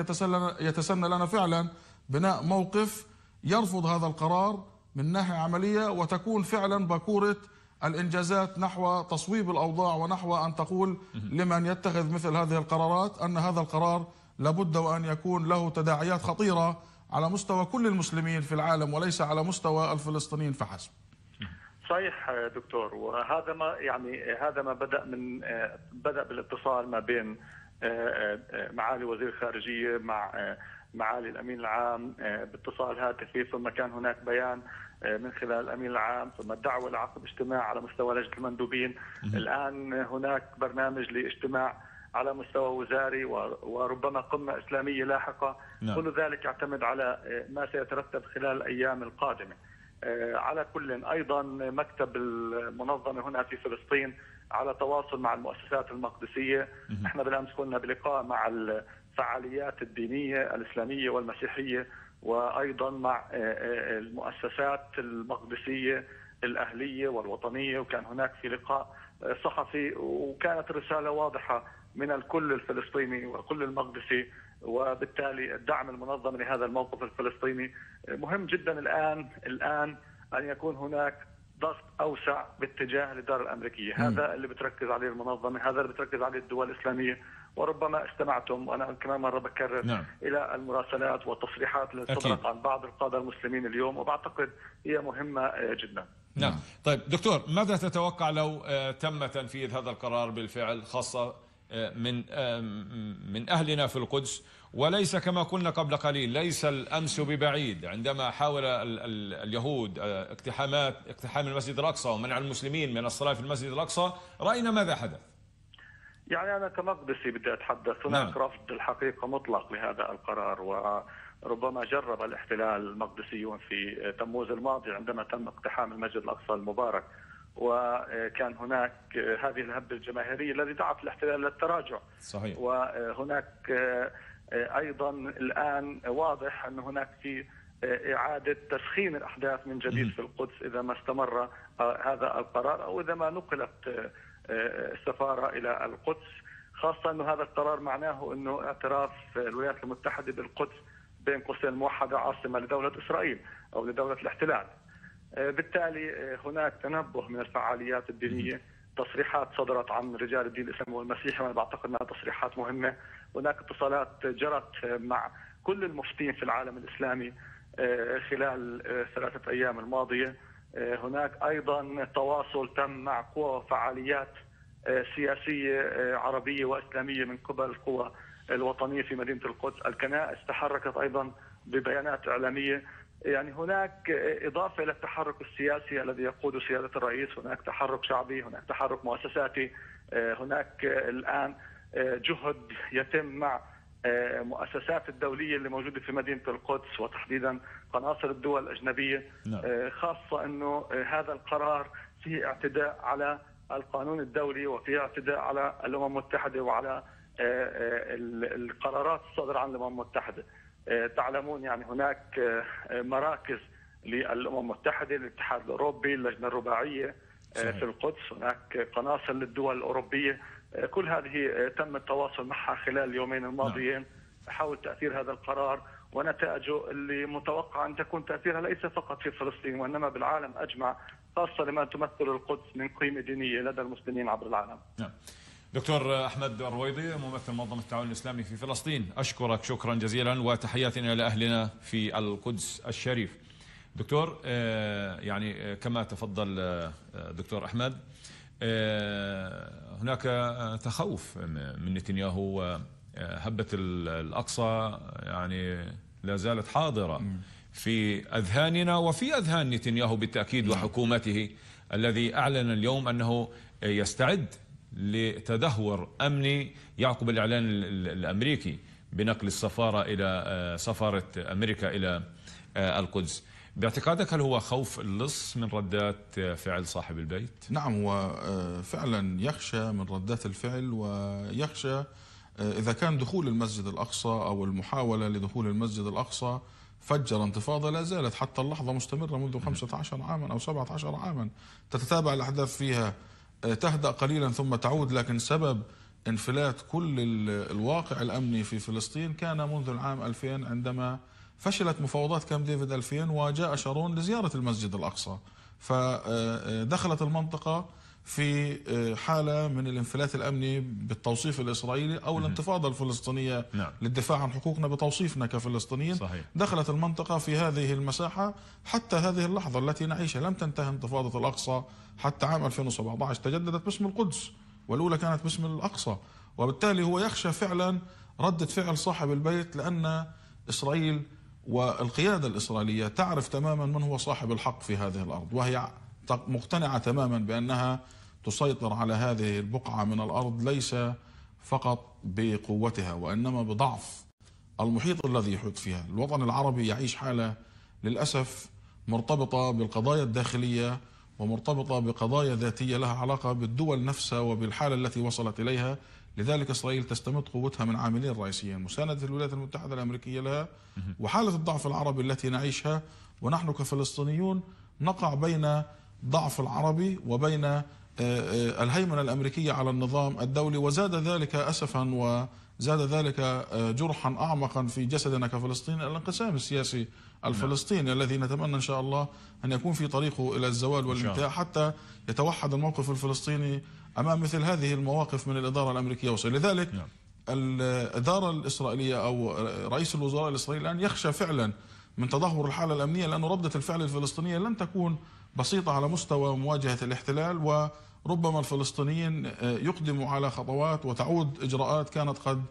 يتسنى لنا فعلا بناء موقف يرفض هذا القرار من ناحية عملية وتكون فعلا باكورة الانجازات نحو تصويب الاوضاع ونحو ان تقول لمن يتخذ مثل هذه القرارات ان هذا القرار لابد وان يكون له تداعيات خطيره على مستوى كل المسلمين في العالم وليس على مستوى الفلسطينيين فحسب. صحيح دكتور وهذا ما يعني هذا ما بدا من بدا بالاتصال ما بين آه، آه، آه، معالي وزير الخارجيه مع معالي الامين العام باتصال هاتفي ثم كان هناك بيان آه، من خلال الامين العام ثم الدعوه لعقد اجتماع على مستوى لجنه المندوبين الان هناك برنامج لاجتماع على مستوى وزاري وربما قمه اسلاميه لاحقه نعم. كل ذلك يعتمد على آه، ما سيترتب خلال الايام القادمه آه، على كل ايضا مكتب المنظمه هنا في فلسطين على تواصل مع المؤسسات المقدسيه نحن بالامس كنا بلقاء مع الفعاليات الدينيه الاسلاميه والمسيحيه وايضا مع آه، آه، آه، المؤسسات المقدسيه الاهليه والوطنيه وكان هناك في لقاء صحفي وكانت رساله واضحه من الكل الفلسطيني وكل المقدسي وبالتالي الدعم المنظم لهذا الموقف الفلسطيني مهم جدا الان الان ان يكون هناك ضغط اوسع باتجاه الاداره الامريكيه، هذا اللي بتركز عليه المنظمه، هذا اللي بتركز عليه الدول الاسلاميه، وربما استمعتم وانا كمان مره بكرر نعم. الى المراسلات والتصريحات التي صدرت عن بعض القاده المسلمين اليوم وبعتقد هي مهمه آه، جدا. نعم. نعم، طيب دكتور ماذا تتوقع لو آه، تم تنفيذ هذا القرار بالفعل خاصه آه، من من اهلنا في القدس وليس كما قلنا قبل قليل ليس الامس ببعيد عندما حاول اليهود اقتحامات اقتحام المسجد الاقصى ومنع المسلمين من الصلاه في المسجد الاقصى راينا ماذا حدث يعني أنا كمقدسي بدي أتحدث هناك نعم. رفض الحقيقة مطلق لهذا القرار وربما جرب الاحتلال المقدسيون في تموز الماضي عندما تم اقتحام المسجد الأقصى المبارك وكان هناك هذه الهبة الجماهيرية الذي دعت الاحتلال للتراجع صحيح. وهناك أيضا الآن واضح أن هناك في إعادة تسخين الأحداث من جديد في القدس إذا ما استمر هذا القرار أو إذا ما نقلت السفاره الى القدس خاصه انه هذا القرار معناه انه اعتراف الولايات المتحده بالقدس بين قوسين الموحده عاصمه لدوله اسرائيل او لدوله الاحتلال. آه، بالتالي آه، هناك تنبه من الفعاليات الدينيه تصريحات صدرت عن رجال الدين الاسلامي والمسيحي وانا بعتقد انها تصريحات مهمه، هناك اتصالات جرت آه، مع كل المفتين في العالم الاسلامي خلال ثلاثه ايام الماضيه آه، هناك ايضا تواصل تم مع قوى وفعاليات آه، سياسيه آه، عربيه واسلاميه من قبل القوى الوطنيه في مدينه القدس، الكنائس تحركت ايضا ببيانات اعلاميه، يعني هناك اضافه الى التحرك السياسي الذي يقوده سياده الرئيس، هناك تحرك شعبي، هناك تحرك مؤسساتي، هناك الان جهد يتم مع المؤسسات الدولية اللي موجودة في مدينة القدس وتحديدا قناصر الدول الأجنبية نعم. آه، خاصة أنه آه، هذا القرار فيه اعتداء على القانون الدولي وفيه اعتداء على الأمم المتحدة وعلى آه، القرارات الصادرة عن الأمم المتحدة تعلمون يعني هناك مراكز للأمم المتحدة الاتحاد الأوروبي اللجنة الرباعية في القدس هناك قناصل للدول الأوروبية كل هذه آه، تم التواصل معها خلال اليومين الماضيين نعم. حول تاثير هذا القرار ونتائجه اللي متوقع ان تكون تاثيرها ليس فقط في فلسطين وانما بالعالم اجمع خاصه لما تمثل القدس من قيمه دينيه لدى المسلمين عبر العالم. نعم. دكتور احمد الرويضي ممثل منظمه التعاون الاسلامي في فلسطين اشكرك شكرا جزيلا وتحياتنا لاهلنا في القدس الشريف. دكتور آه، يعني آه، كما تفضل دكتور احمد آه، هناك آه، تخوف من نتنياهو هبة الأقصى يعني لا زالت حاضرة في أذهاننا وفي أذهان نتنياهو بالتأكيد وحكومته الذي أعلن اليوم أنه يستعد لتدهور أمني يعقب الإعلان الأمريكي بنقل السفارة إلى آه، سفارة أمريكا إلى القدس باعتقادك هل هو خوف اللص من ردات فعل صاحب البيت؟ نعم هو آه، فعلا يخشى من ردات الفعل ويخشى آه، إذا كان دخول المسجد الأقصى أو المحاولة لدخول المسجد الأقصى فجر انتفاضة لا زالت حتى اللحظة مستمرة منذ 15 عاما أو 17 عاما تتتابع الأحداث فيها آه، تهدأ قليلا ثم تعود لكن سبب انفلات كل الواقع الأمني في فلسطين كان منذ العام 2000 عندما فشلت مفاوضات كامب ديفيد 2000 وجاء شارون لزيارة المسجد الأقصى فدخلت المنطقة في آه، حالة من الانفلات الأمني بالتوصيف الإسرائيلي أو الانتفاضة الفلسطينية نعم. للدفاع عن حقوقنا بتوصيفنا كفلسطينيين صحيح. دخلت المنطقة في هذه المساحة حتى هذه اللحظة التي نعيشها لم تنتهي انتفاضة الأقصى حتى عام 2017 تجددت باسم القدس والأولى كانت باسم الأقصى وبالتالي هو يخشى فعلا ردة فعل صاحب البيت لأن إسرائيل والقيادة الإسرائيلية تعرف تماما من هو صاحب الحق في هذه الأرض وهي مقتنعة تماما بأنها تسيطر على هذه البقعة من الأرض ليس فقط بقوتها وإنما بضعف المحيط الذي يحيط فيها الوطن العربي يعيش حالة للأسف مرتبطة بالقضايا الداخلية ومرتبطة بقضايا ذاتية لها علاقة بالدول نفسها وبالحالة التي وصلت إليها لذلك إسرائيل تستمد قوتها من عاملين رئيسيين مساندة الولايات المتحدة الأمريكية لها وحالة الضعف العربي التي نعيشها ونحن كفلسطينيون نقع بين ضعف العربي وبين آه، آه، الهيمنة الأمريكية على النظام الدولي وزاد ذلك أسفا وزاد ذلك آه، جرحا أعمقا في جسدنا كفلسطين الانقسام السياسي الفلسطيني نعم. الذي نتمنى إن شاء الله أن يكون في طريقه إلى الزوال والانتهاء حتى يتوحد الموقف الفلسطيني امام مثل هذه المواقف من الاداره الامريكيه وصل لذلك نعم. الاداره الاسرائيليه او رئيس الوزراء الاسرائيلي الان يخشى فعلا من تدهور الحاله الامنيه لانه رده الفعل الفلسطينيه لن تكون بسيطه على مستوى مواجهه الاحتلال وربما الفلسطينيين يقدموا على خطوات وتعود اجراءات كانت قد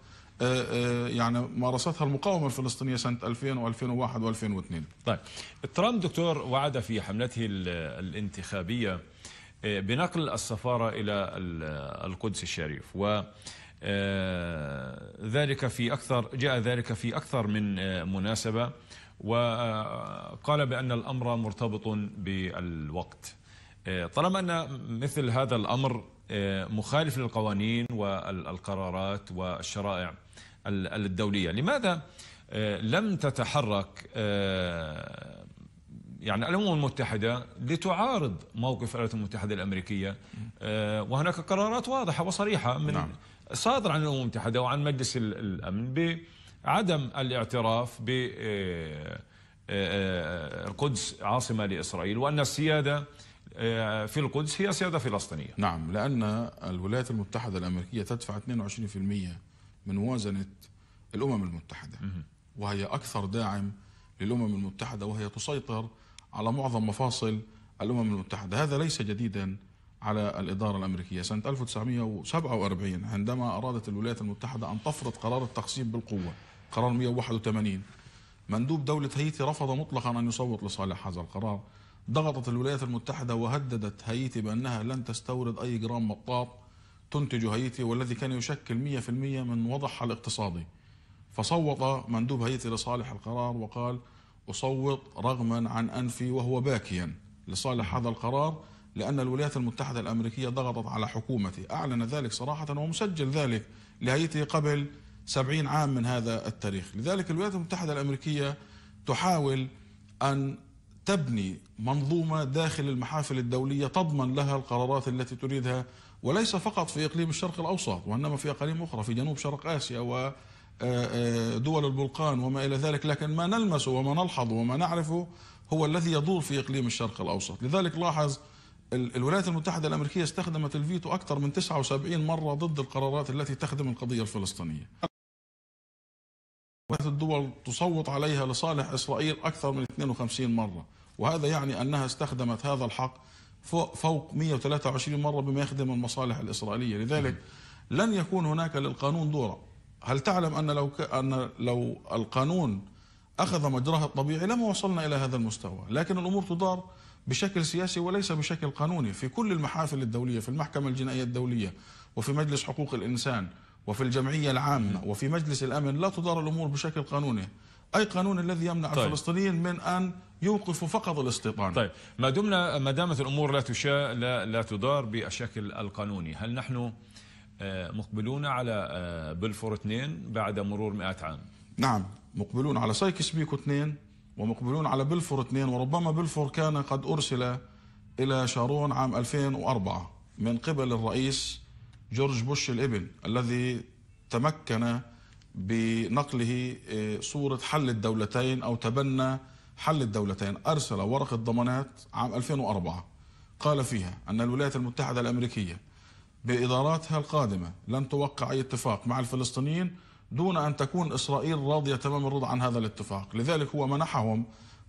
آه، آه، يعني مارستها المقاومة الفلسطينية سنة 2000 و2001 و2002 طيب ترامب دكتور وعد في حملته الانتخابية آه، بنقل السفارة إلى آه، القدس الشريف و آه، ذلك في أكثر جاء ذلك في أكثر من مناسبة وقال بأن الأمر مرتبط بالوقت طالما أن مثل هذا الأمر مخالف للقوانين والقرارات والشرائع الدولية لماذا لم تتحرك يعني الامم المتحده لتعارض موقف الولايات المتحده الامريكيه آه، وهناك قرارات واضحه وصريحه من صادر نعم. صادره عن الامم المتحده وعن مجلس الامن بعدم الاعتراف ب آه، آه، القدس عاصمه لاسرائيل وان السياده في القدس هي سياده فلسطينيه. نعم لان الولايات المتحده الامريكيه تدفع 22% من موازنه الامم المتحده وهي اكثر داعم للامم المتحده وهي تسيطر على معظم مفاصل الأمم المتحدة هذا ليس جديدا على الإدارة الأمريكية سنة 1947 عندما أرادت الولايات المتحدة أن تفرض قرار التقسيم بالقوة قرار 181 مندوب دولة هيتي رفض مطلقا أن يصوت لصالح هذا القرار ضغطت الولايات المتحدة وهددت هيتي بأنها لن تستورد أي جرام مطاط تنتج هيتي والذي كان يشكل 100% من وضعها الاقتصادي فصوت مندوب هيتي لصالح القرار وقال أصوت رغما عن أنفي وهو باكيا لصالح هذا القرار لأن الولايات المتحدة الأمريكية ضغطت على حكومتي أعلن ذلك صراحة ومسجل ذلك لهيئته قبل سبعين عام من هذا التاريخ لذلك الولايات المتحدة الأمريكية تحاول أن تبني منظومة داخل المحافل الدولية تضمن لها القرارات التي تريدها وليس فقط في إقليم الشرق الأوسط وإنما في أقاليم أخرى في جنوب شرق آسيا و آه، آه، دول البلقان وما إلى ذلك لكن ما نلمسه وما نلحظه وما نعرفه هو الذي يدور في إقليم الشرق الأوسط لذلك لاحظ الولايات المتحدة الأمريكية استخدمت الفيتو أكثر من 79 مرة ضد القرارات التي تخدم القضية الفلسطينية الدول تصوت عليها لصالح إسرائيل أكثر من 52 مرة وهذا يعني أنها استخدمت هذا الحق فوق 123 مرة بما يخدم المصالح الإسرائيلية لذلك لن يكون هناك للقانون دورة هل تعلم أن لو ك... أن لو القانون أخذ مجراها الطبيعي لما وصلنا إلى هذا المستوى لكن الأمور تدار بشكل سياسي وليس بشكل قانوني في كل المحافل الدولية في المحكمة الجنائية الدولية وفي مجلس حقوق الإنسان وفي الجمعية العامة وفي مجلس الأمن لا تدار الأمور بشكل قانوني أي قانون الذي يمنع طيب. الفلسطينيين من أن يوقفوا فقط الاستيطان طيب ما دمنا ما دامت الأمور لا تشاء لا, لا تدار بالشكل القانوني هل نحن آه، مقبلون على آه، بلفور 2 بعد مرور 100 عام نعم مقبلون على سايكس بيكو 2 ومقبلون على بلفور 2 وربما بلفور كان قد أرسل إلى شارون عام 2004 من قبل الرئيس جورج بوش الابن الذي تمكن بنقله آه، صورة حل الدولتين أو تبنى حل الدولتين أرسل ورقة ضمانات عام 2004 قال فيها أن الولايات المتحدة الأمريكية بإداراتها القادمة لن توقع أي اتفاق مع الفلسطينيين دون أن تكون إسرائيل راضية تمام الرضا عن هذا الاتفاق لذلك هو منحهم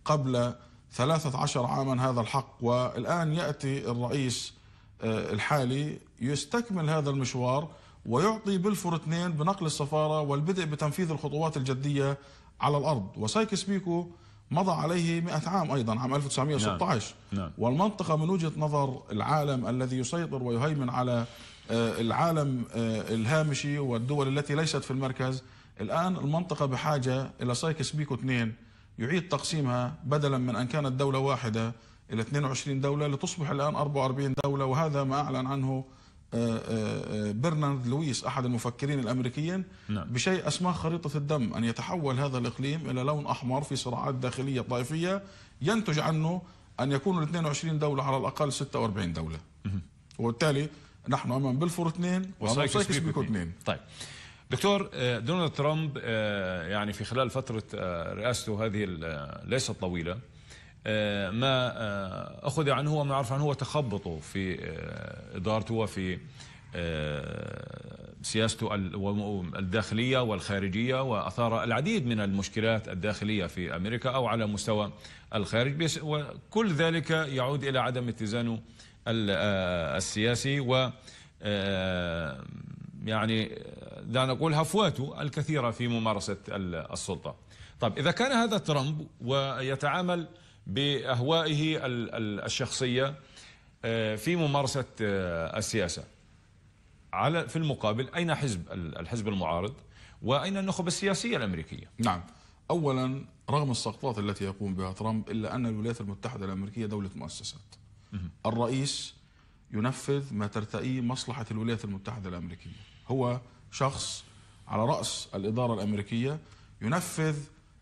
قبل 13 عاما هذا الحق والآن يأتي الرئيس آه، الحالي يستكمل هذا المشوار ويعطي بلفور اثنين بنقل السفارة والبدء بتنفيذ الخطوات الجدية على الأرض وسايكس بيكو مضى عليه 100 عام أيضا عام 1916 نعم. نعم. والمنطقة من وجهة نظر العالم الذي يسيطر ويهيمن على آه، العالم آه، الهامشي والدول التي ليست في المركز الآن المنطقة بحاجة إلى سايكس بيكو 2 يعيد تقسيمها بدلا من أن كانت دولة واحدة إلى 22 دولة لتصبح الآن 44 دولة وهذا ما أعلن عنه آه، آه، آه، برنارد لويس أحد المفكرين الأمريكيين نعم. بشيء أسماه خريطة الدم أن يتحول هذا الإقليم إلى لون أحمر في صراعات داخلية طائفية ينتج عنه أن يكون ال 22 دولة على الأقل 46 دولة وبالتالي نحن أمام بلفور اثنين وسايكس بيكو اثنين طيب دكتور دونالد ترامب يعني في خلال فترة رئاسته هذه ليست طويلة آه، ما آه، أخذ عنه وما عرف عنه هو تخبطه في آه، إدارته وفي سياسته الداخلية والخارجية وأثار العديد من المشكلات الداخلية في أمريكا أو على مستوى الخارج وكل ذلك يعود إلى عدم اتزانه السياسي و يعني دعنا نقول هفواته الكثيرة في ممارسة السلطة طب إذا كان هذا ترامب ويتعامل باهوائه الشخصيه آه، في ممارسه آه، السياسه. على في المقابل اين حزب الحزب المعارض؟ واين النخب السياسيه الامريكيه؟ نعم. اولا رغم السقطات التي يقوم بها ترامب الا ان الولايات المتحده الامريكيه دوله مؤسسات. الرئيس ينفذ ما ترتئيه مصلحه الولايات المتحده الامريكيه. هو شخص على راس الاداره الامريكيه ينفذ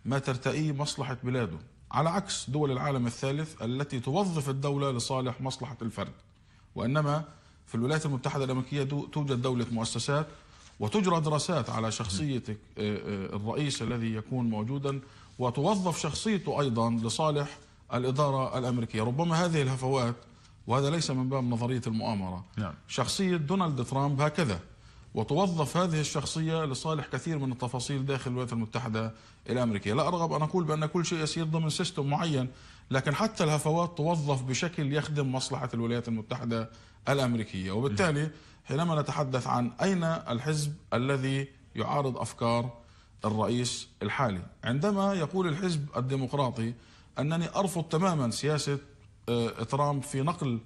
ما ترتئيه مصلحه بلاده على عكس دول العالم الثالث التي توظف الدولة لصالح مصلحة الفرد وإنما في الولايات المتحدة الأمريكية توجد دولة مؤسسات وتجرى دراسات على شخصية آه، آه، الرئيس الذي يكون موجودا وتوظف شخصيته أيضا لصالح الإدارة الأمريكية ربما هذه الهفوات وهذا ليس من باب نظرية المؤامرة نعم. شخصية دونالد ترامب هكذا وتوظف هذه الشخصية لصالح كثير من التفاصيل داخل الولايات المتحدة الأمريكية لا أرغب أن أقول بأن كل شيء يسير ضمن سيستم معين لكن حتى الهفوات توظف بشكل يخدم مصلحة الولايات المتحدة الأمريكية وبالتالي حينما نتحدث عن أين الحزب الذي يعارض أفكار الرئيس الحالي عندما يقول الحزب الديمقراطي أنني أرفض تماما سياسة آه، ترامب في نقل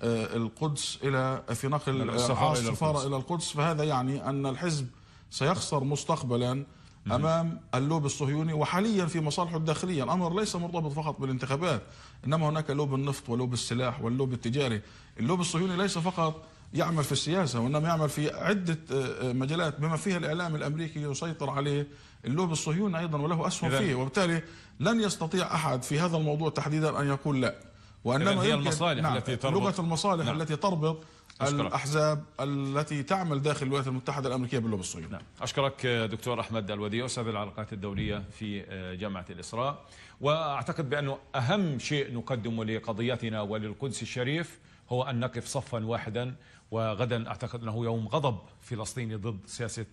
آه، القدس الى في نقل آه، السفاره آه، الى القدس فهذا يعني ان الحزب سيخسر مستقبلا امام اللوب الصهيوني وحاليا في مصالحه الداخليه، الامر ليس مرتبط فقط بالانتخابات، انما هناك لوب النفط ولوب السلاح واللوب التجاري، اللوب الصهيوني ليس فقط يعمل في السياسه وانما يعمل في عده مجالات بما فيها الاعلام الامريكي يسيطر عليه اللوب الصهيوني ايضا وله اسهم فيه، وبالتالي لن يستطيع احد في هذا الموضوع تحديدا ان يقول لا. وانما هي المصالح نعم التي تربط لغه المصالح نعم التي تربط أشكرك. الاحزاب التي تعمل داخل الولايات المتحده الامريكيه باللوبي الصهيوني. نعم. اشكرك دكتور احمد الودي استاذ العلاقات الدوليه في آه، جامعه الاسراء واعتقد بانه اهم شيء نقدمه لقضيتنا وللقدس الشريف هو ان نقف صفا واحدا وغدا اعتقد انه يوم غضب فلسطيني ضد سياسه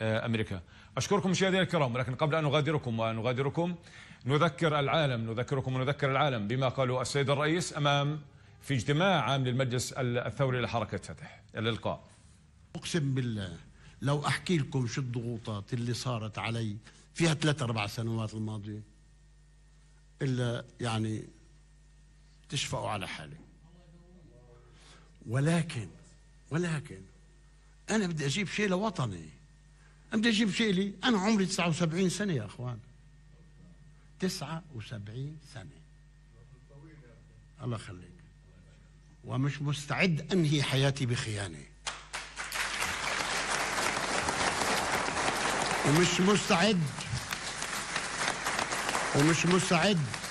آه، امريكا. اشكركم مشاهدينا الكرام ولكن قبل ان نغادركم ونغادركم نذكر العالم نذكركم ونذكر العالم بما قاله السيد الرئيس أمام في اجتماع عام للمجلس الثوري لحركة فتح الإلقاء أقسم بالله لو أحكي لكم شو الضغوطات اللي صارت علي فيها ثلاث أربع سنوات الماضية إلا يعني تشفقوا على حالي ولكن ولكن أنا بدي أجيب شيء لوطني أنا بدي أجيب شيء لي أنا عمري 79 سنة يا أخوان وسبعين سنة الله يخليك ومش مستعد أنهي حياتي بخيانة ومش مستعد ومش مستعد